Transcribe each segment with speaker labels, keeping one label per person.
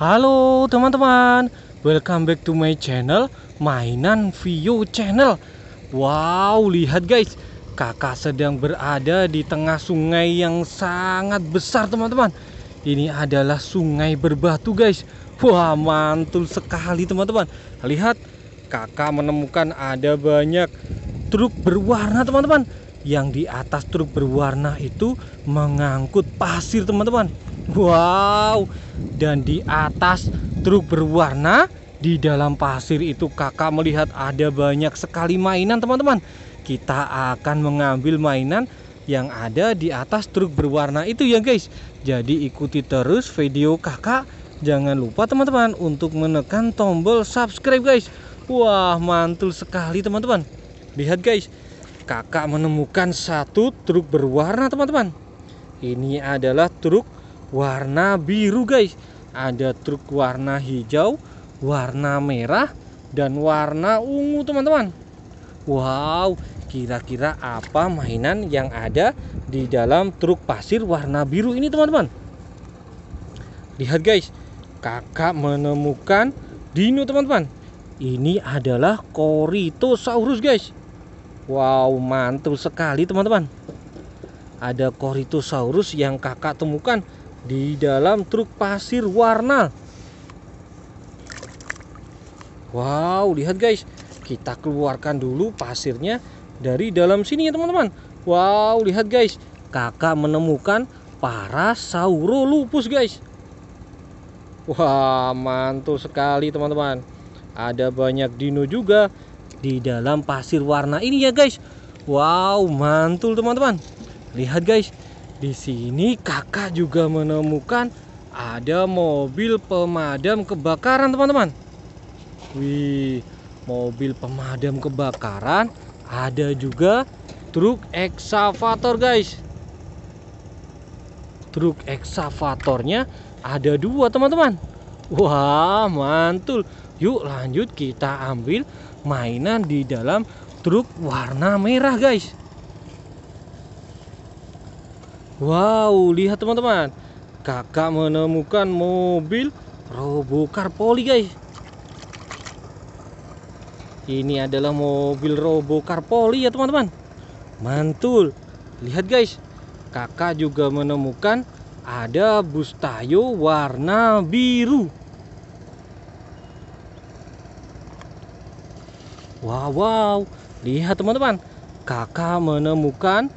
Speaker 1: Halo teman-teman, welcome back to my channel Mainan Vio Channel Wow, lihat guys Kakak sedang berada di tengah sungai yang sangat besar teman-teman Ini adalah sungai berbatu guys Wah mantul sekali teman-teman Lihat, kakak menemukan ada banyak truk berwarna teman-teman Yang di atas truk berwarna itu mengangkut pasir teman-teman Wow, dan di atas truk berwarna di dalam pasir itu kakak melihat ada banyak sekali mainan teman-teman. Kita akan mengambil mainan yang ada di atas truk berwarna itu ya guys. Jadi ikuti terus video kakak. Jangan lupa teman-teman untuk menekan tombol subscribe guys. Wah mantul sekali teman-teman. Lihat guys, kakak menemukan satu truk berwarna teman-teman. Ini adalah truk warna biru guys ada truk warna hijau warna merah dan warna ungu teman-teman wow kira-kira apa mainan yang ada di dalam truk pasir warna biru ini teman-teman lihat guys kakak menemukan dino teman-teman ini adalah Corythosaurus guys Wow mantul sekali teman-teman Ada Corythosaurus yang kakak temukan di dalam truk pasir warna. Wow, lihat guys. Kita keluarkan dulu pasirnya dari dalam sini ya teman-teman. Wow, lihat guys. Kakak menemukan para saurolupus guys. Wah, mantul sekali teman-teman. Ada banyak dino juga di dalam pasir warna ini ya guys. Wow, mantul teman-teman. Lihat guys, di sini kakak juga menemukan ada mobil pemadam kebakaran teman-teman. Wih, mobil pemadam kebakaran. Ada juga truk eksavator guys. Truk eksavatornya ada dua teman-teman. Wah mantul. Yuk lanjut kita ambil mainan di dalam truk warna merah guys. Wow, lihat teman-teman. Kakak menemukan mobil Robocar Poli, guys. Ini adalah mobil Robocar Poli ya, teman-teman. Mantul. Lihat, guys. Kakak juga menemukan ada bus tayo warna biru. Wow, wow. Lihat, teman-teman. Kakak menemukan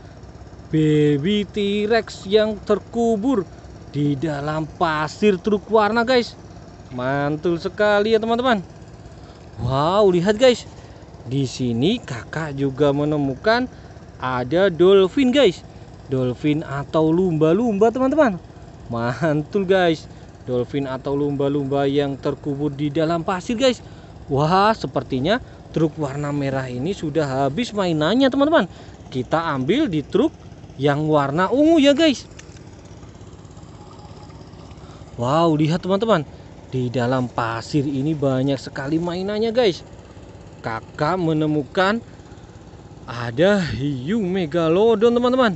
Speaker 1: baby T-Rex yang terkubur di dalam pasir truk warna guys mantul sekali ya teman-teman wow lihat guys di sini kakak juga menemukan ada dolphin guys dolphin atau lumba-lumba teman-teman mantul guys dolphin atau lumba-lumba yang terkubur di dalam pasir guys wah sepertinya truk warna merah ini sudah habis mainannya teman-teman kita ambil di truk yang warna ungu ya guys Wow lihat teman-teman di dalam pasir ini banyak sekali mainannya guys kakak menemukan ada hiu megalodon teman-teman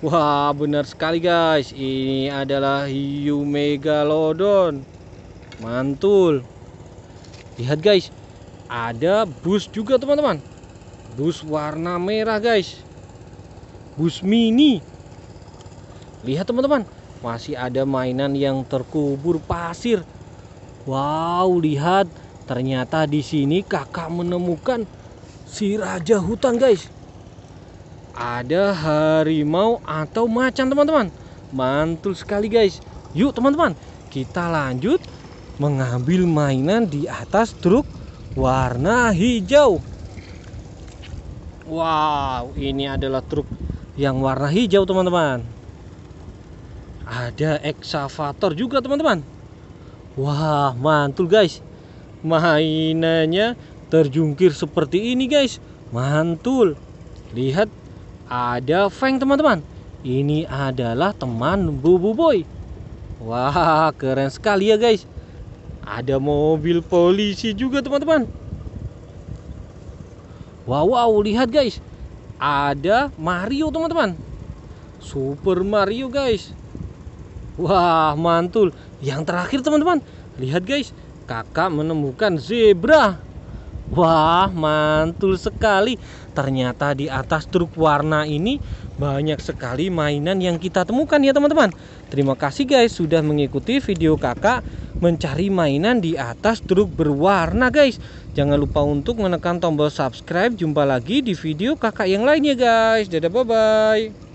Speaker 1: Wah benar sekali guys Ini adalah hiu megalodon Mantul Lihat guys Ada bus juga teman-teman bus warna merah guys bus mini lihat teman-teman masih ada mainan yang terkubur pasir wow lihat ternyata di sini kakak menemukan si raja hutan guys ada harimau atau macan teman-teman mantul sekali guys yuk teman-teman kita lanjut mengambil mainan di atas truk warna hijau Wow ini adalah truk yang warna hijau teman-teman Ada eksavator juga teman-teman Wah mantul guys Mainannya terjungkir seperti ini guys Mantul Lihat ada Feng teman-teman Ini adalah teman Bubu Boy Wah keren sekali ya guys Ada mobil polisi juga teman-teman Wow, wow, lihat guys. Ada Mario, teman-teman. Super Mario, guys. Wah, mantul. Yang terakhir, teman-teman. Lihat, guys. Kakak menemukan zebra. Wah, mantul sekali. Ternyata di atas truk warna ini banyak sekali mainan yang kita temukan ya teman-teman Terima kasih guys sudah mengikuti video kakak mencari mainan di atas truk berwarna guys Jangan lupa untuk menekan tombol subscribe Jumpa lagi di video kakak yang lainnya guys Dadah bye-bye